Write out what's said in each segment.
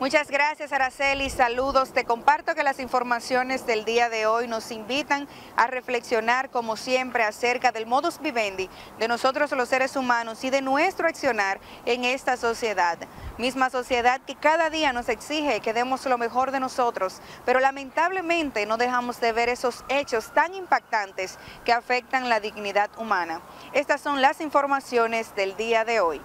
Muchas gracias Araceli, saludos. Te comparto que las informaciones del día de hoy nos invitan a reflexionar como siempre acerca del modus vivendi de nosotros los seres humanos y de nuestro accionar en esta sociedad. Misma sociedad que cada día nos exige que demos lo mejor de nosotros, pero lamentablemente no dejamos de ver esos hechos tan impactantes que afectan la dignidad humana. Estas son las informaciones del día de hoy.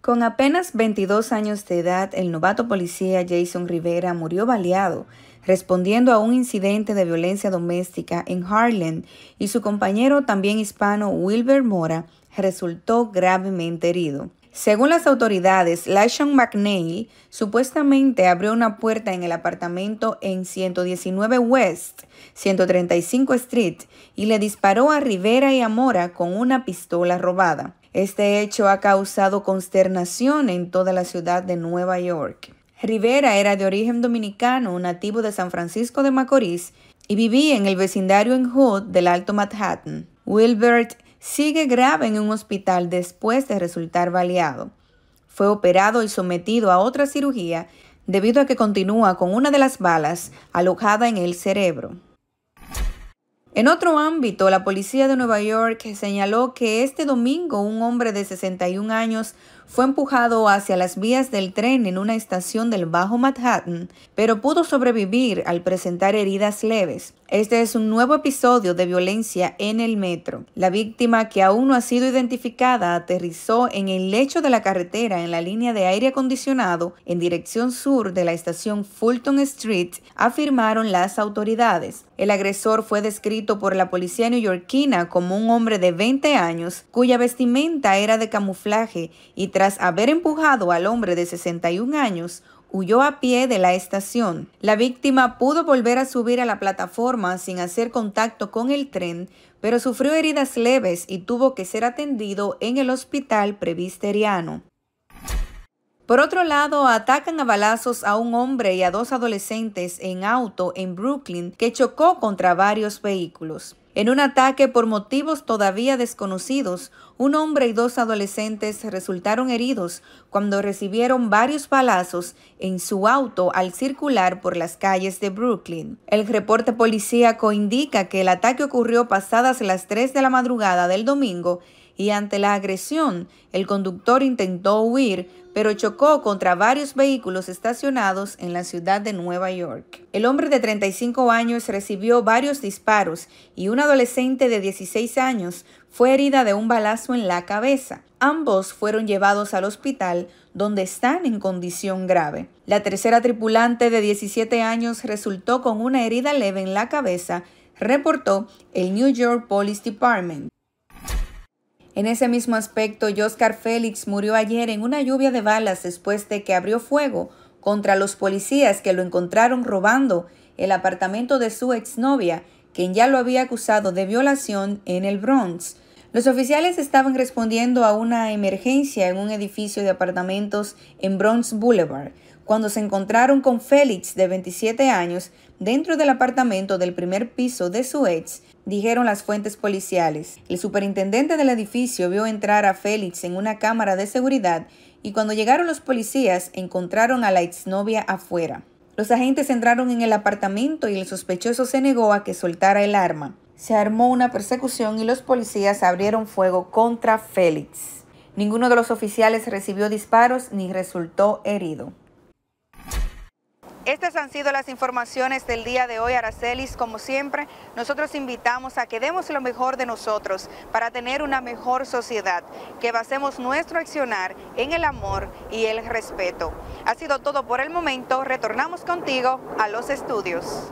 Con apenas 22 años de edad, el novato policía Jason Rivera murió baleado respondiendo a un incidente de violencia doméstica en Harlem y su compañero también hispano Wilber Mora resultó gravemente herido. Según las autoridades, Lashon McNeil supuestamente abrió una puerta en el apartamento en 119 West 135 Street y le disparó a Rivera y a Mora con una pistola robada. Este hecho ha causado consternación en toda la ciudad de Nueva York. Rivera era de origen dominicano, nativo de San Francisco de Macorís, y vivía en el vecindario en Hood del Alto Manhattan. Wilbert sigue grave en un hospital después de resultar baleado. Fue operado y sometido a otra cirugía debido a que continúa con una de las balas alojada en el cerebro. En otro ámbito, la policía de Nueva York señaló que este domingo un hombre de 61 años fue empujado hacia las vías del tren en una estación del Bajo Manhattan, pero pudo sobrevivir al presentar heridas leves. Este es un nuevo episodio de violencia en el metro. La víctima, que aún no ha sido identificada, aterrizó en el lecho de la carretera en la línea de aire acondicionado en dirección sur de la estación Fulton Street, afirmaron las autoridades. El agresor fue descrito por la policía neoyorquina como un hombre de 20 años cuya vestimenta era de camuflaje y tras haber empujado al hombre de 61 años, huyó a pie de la estación. La víctima pudo volver a subir a la plataforma sin hacer contacto con el tren, pero sufrió heridas leves y tuvo que ser atendido en el hospital previsteriano. Por otro lado, atacan a balazos a un hombre y a dos adolescentes en auto en Brooklyn que chocó contra varios vehículos. En un ataque por motivos todavía desconocidos, un hombre y dos adolescentes resultaron heridos cuando recibieron varios balazos en su auto al circular por las calles de Brooklyn. El reporte policíaco indica que el ataque ocurrió pasadas las 3 de la madrugada del domingo y ante la agresión el conductor intentó huir, pero chocó contra varios vehículos estacionados en la ciudad de Nueva York. El hombre de 35 años recibió varios disparos y un adolescente de 16 años fue herida de un balazo en la cabeza. Ambos fueron llevados al hospital donde están en condición grave. La tercera tripulante de 17 años resultó con una herida leve en la cabeza, reportó el New York Police Department. En ese mismo aspecto, Oscar Félix murió ayer en una lluvia de balas después de que abrió fuego contra los policías que lo encontraron robando el apartamento de su exnovia, quien ya lo había acusado de violación en el Bronx. Los oficiales estaban respondiendo a una emergencia en un edificio de apartamentos en Bronx Boulevard, cuando se encontraron con Félix, de 27 años, dentro del apartamento del primer piso de su ex, dijeron las fuentes policiales. El superintendente del edificio vio entrar a Félix en una cámara de seguridad y cuando llegaron los policías encontraron a la exnovia afuera. Los agentes entraron en el apartamento y el sospechoso se negó a que soltara el arma. Se armó una persecución y los policías abrieron fuego contra Félix. Ninguno de los oficiales recibió disparos ni resultó herido. Estas han sido las informaciones del día de hoy, Aracelis. Como siempre, nosotros invitamos a que demos lo mejor de nosotros para tener una mejor sociedad, que basemos nuestro accionar en el amor y el respeto. Ha sido todo por el momento. Retornamos contigo a los estudios.